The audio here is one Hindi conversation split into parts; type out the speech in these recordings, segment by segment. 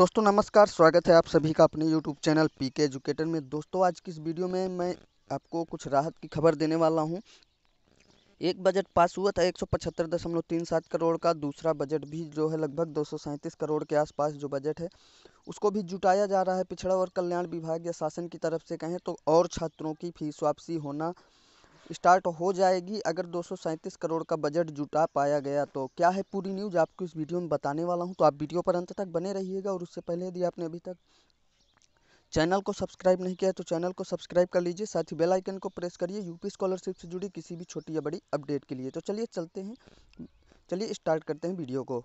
दोस्तों नमस्कार स्वागत है आप सभी का अपने YouTube channel P K educator में दोस्तों आज की इस वीडियो में मैं आपको कुछ राहत की खबर देने वाला हूं एक बजट पास हुआ था एक सौ पचहत्तर दशमलव तीन सात करोड़ का दूसरा बजट भी जो है लगभग दो सौ सैंतीस करोड़ के आसपास जो बजट है उसको भी जुटाया जा रहा है पिछड़ा और कल्याण विभाग या शासन की तरफ से कहें तो और छात्रों की फीस वापसी होना स्टार्ट हो जाएगी अगर दो करोड़ का बजट जुटा पाया गया तो क्या है पूरी न्यूज़ आपको इस वीडियो में बताने वाला हूँ तो आप वीडियो पर अंत तक बने रहिएगा और उससे पहले यदि आपने अभी तक चैनल को सब्सक्राइब नहीं किया है तो चैनल को सब्सक्राइब कर लीजिए साथ ही बेल आइकन को प्रेस करिए यूपी स्कॉलरशिप से जुड़ी किसी भी छोटी या बड़ी अपडेट के लिए तो चलिए चलते हैं चलिए स्टार्ट करते हैं वीडियो को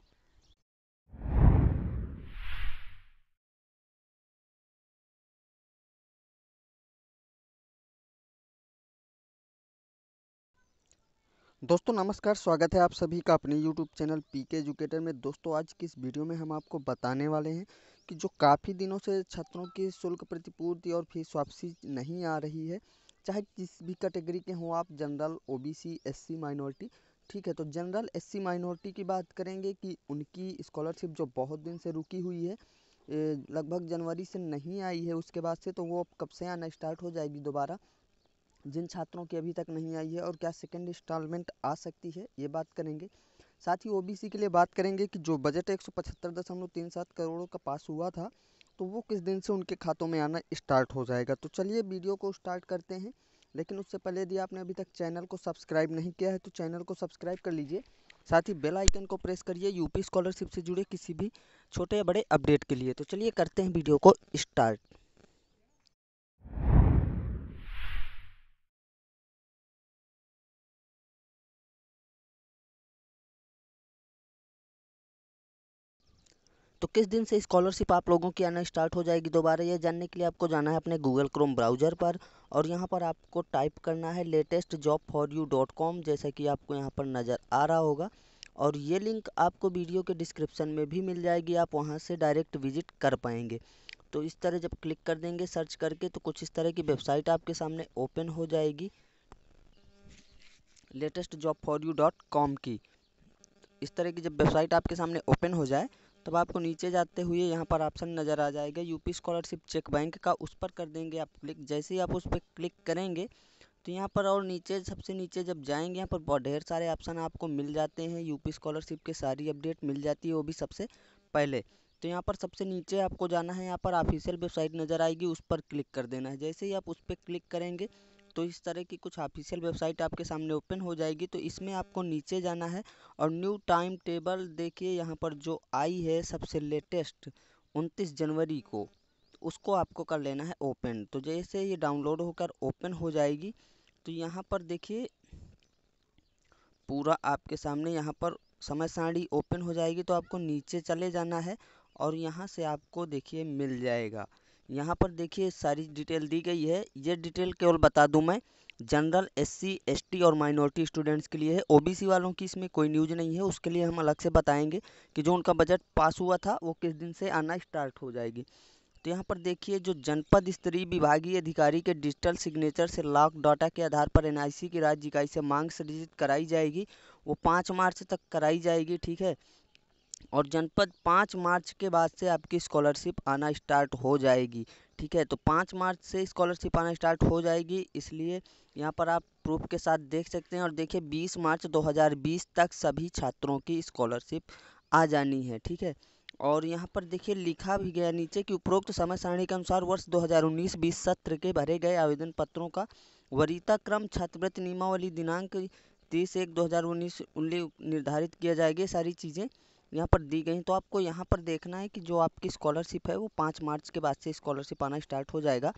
दोस्तों नमस्कार स्वागत है आप सभी का अपने YouTube channel P K educator में दोस्तों आज की इस वीडियो में हम आपको बताने वाले हैं कि जो काफ़ी दिनों से छात्रों की शुल्क प्रतिपूर्ति और फीस वापसी नहीं आ रही है चाहे किस भी कैटेगरी के हों आप जनरल ओबीसी एससी माइनॉरिटी ठीक है तो जनरल एससी माइनॉरिटी की बात करेंगे कि उनकी स्कॉलरशिप जो बहुत दिन से रुकी हुई है लगभग जनवरी से नहीं आई है उसके बाद से तो वो कब से आना स्टार्ट हो जाएगी दोबारा जिन छात्रों की अभी तक नहीं आई है और क्या सेकेंड इंस्टॉलमेंट आ सकती है ये बात करेंगे साथ ही ओबीसी के लिए बात करेंगे कि जो बजट एक करोड़ों का पास हुआ था तो वो किस दिन से उनके खातों में आना स्टार्ट हो जाएगा तो चलिए वीडियो को स्टार्ट करते हैं लेकिन उससे पहले यदि आपने अभी तक चैनल को सब्सक्राइब नहीं किया है तो चैनल को सब्सक्राइब कर लीजिए साथ ही बेल आइकन को प्रेस करिए यूपी स्कॉलरशिप से जुड़े किसी भी छोटे या बड़े अपडेट के लिए तो चलिए करते हैं वीडियो को स्टार्ट तो किस दिन से स्कॉलरशिप आप लोगों की आना स्टार्ट हो जाएगी दोबारा ये जानने के लिए आपको जाना है अपने गूगल क्रोम ब्राउज़र पर और यहाँ पर आपको टाइप करना है latest job for you dot com जैसा कि आपको यहाँ पर नज़र आ रहा होगा और ये लिंक आपको वीडियो के डिस्क्रिप्शन में भी मिल जाएगी आप वहाँ से डायरेक्ट विजिट कर पाएंगे तो इस तरह जब क्लिक कर देंगे सर्च करके तो कुछ इस तरह की वेबसाइट आपके सामने ओपन हो जाएगी latest job for you dot com की इस तरह की जब वेबसाइट आपके सामने ओपन हो जाए तब आपको नीचे जाते हुए यहाँ पर ऑप्शन नज़र आ जाएगा यूपी स्कॉलरशिप चेक बैंक का उस पर कर देंगे आप क्लिक जैसे ही आप उस पर क्लिक करेंगे तो यहाँ पर और नीचे सबसे नीचे जब जाएंगे यहाँ पर बहुत ढेर सारे ऑप्शन आपको मिल जाते हैं यूपी स्कॉलरशिप के सारी अपडेट मिल जाती है वो भी सबसे पहले तो यहाँ पर सबसे नीचे आपको जाना है यहाँ पर ऑफिशियल वेबसाइट नज़र आएगी उस पर क्लिक कर देना है जैसे ही आप उस पर क्लिक करेंगे तो इस तरह की कुछ ऑफिशियल वेबसाइट आपके सामने ओपन हो जाएगी तो इसमें आपको नीचे जाना है और न्यू टाइम टेबल देखिए यहाँ पर जो आई है सबसे लेटेस्ट उनतीस जनवरी को उसको आपको कर लेना है ओपन तो जैसे ये डाउनलोड होकर ओपन हो जाएगी तो यहाँ पर देखिए पूरा आपके सामने यहाँ पर समय सारणी ओपन हो जाएगी तो आपको नीचे चले जाना है और यहाँ से आपको देखिए मिल जाएगा यहाँ पर देखिए सारी डिटेल दी गई है ये डिटेल केवल बता दूँ मैं जनरल एससी एसटी और माइनॉरिटी स्टूडेंट्स के लिए है ओबीसी वालों की इसमें कोई न्यूज़ नहीं है उसके लिए हम अलग से बताएंगे कि जो उनका बजट पास हुआ था वो किस दिन से आना स्टार्ट हो जाएगी तो यहाँ पर देखिए जो जनपद स्तरीय विभागीय अधिकारी के डिजिटल सिग्नेचर से लॉक डाटा के आधार पर एनआईसी की राज्य इकाई से मांग सृजित कराई जाएगी वो पाँच मार्च तक कराई जाएगी ठीक है और जनपद पाँच मार्च के बाद से आपकी स्कॉलरशिप आना स्टार्ट हो जाएगी ठीक है तो पाँच मार्च से स्कॉलरशिप आना स्टार्ट हो जाएगी इसलिए यहाँ पर आप प्रूफ के साथ देख सकते हैं और देखिए बीस मार्च बीस तक सभी छात्रों की स्कॉलरशिप आ जानी है ठीक है और यहाँ पर देखिए लिखा भी गया नीचे कि उपरोक्त समय सारणी के अनुसार वर्ष 2019-20 सत्र के भरे गए आवेदन पत्रों का वरीता क्रम छात्रवृत्ति नियमावली दिनांक तीस एक दो हज़ार उन्नीस निर्धारित किया जाएगा सारी चीज़ें यहाँ पर दी गई तो आपको यहाँ पर देखना है कि जो आपकी स्कॉलरशिप है वो पाँच मार्च के बाद से स्कॉलरशिप आना स्टार्ट हो जाएगा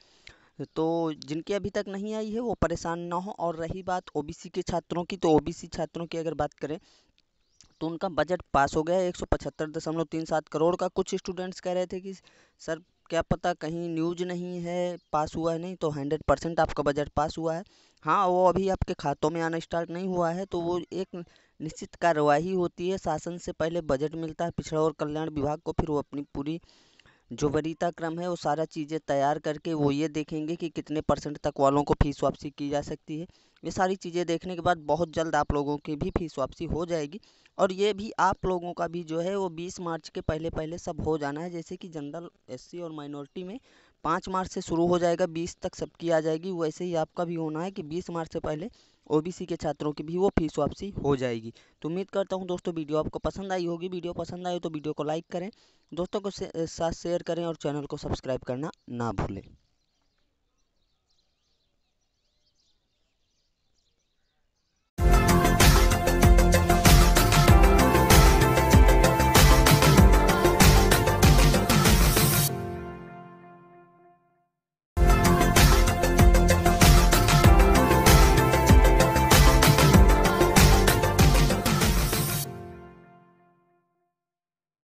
तो जिनकी अभी तक नहीं आई है वो परेशान ना हो और रही बात ओबीसी के छात्रों की तो ओबीसी छात्रों की अगर बात करें तो उनका बजट पास हो गया है एक करोड़ का कुछ स्टूडेंट्स कह रहे थे कि सर क्या पता कहीं न्यूज नहीं है पास हुआ है नहीं तो हंड्रेड परसेंट आपका बजट पास हुआ है हाँ वो अभी आपके खातों में आना स्टार्ट नहीं हुआ है तो वो एक निश्चित कार्यवाही होती है शासन से पहले बजट मिलता है पिछड़ा और कल्याण विभाग को फिर वो अपनी पूरी जो वरीता क्रम है वो सारा चीज़ें तैयार करके वो ये देखेंगे कि कितने परसेंट तक वालों को फीस वापसी की जा सकती है ये सारी चीज़ें देखने के बाद बहुत जल्द आप लोगों की भी फीस वापसी हो जाएगी और ये भी आप लोगों का भी जो है वो बीस मार्च के पहले पहले सब हो जाना है जैसे कि जनरल एस और माइनॉरिटी में पाँच मार्च से शुरू हो जाएगा बीस तक सबकी आ जाएगी वैसे ही आपका भी होना है कि बीस मार्च से पहले ओबीसी के छात्रों की भी वो फीस वापसी हो जाएगी तो उम्मीद करता हूँ दोस्तों वीडियो आपको पसंद आई होगी वीडियो पसंद आई तो वीडियो को लाइक करें दोस्तों को साथ शेयर करें और चैनल को सब्सक्राइब करना ना भूलें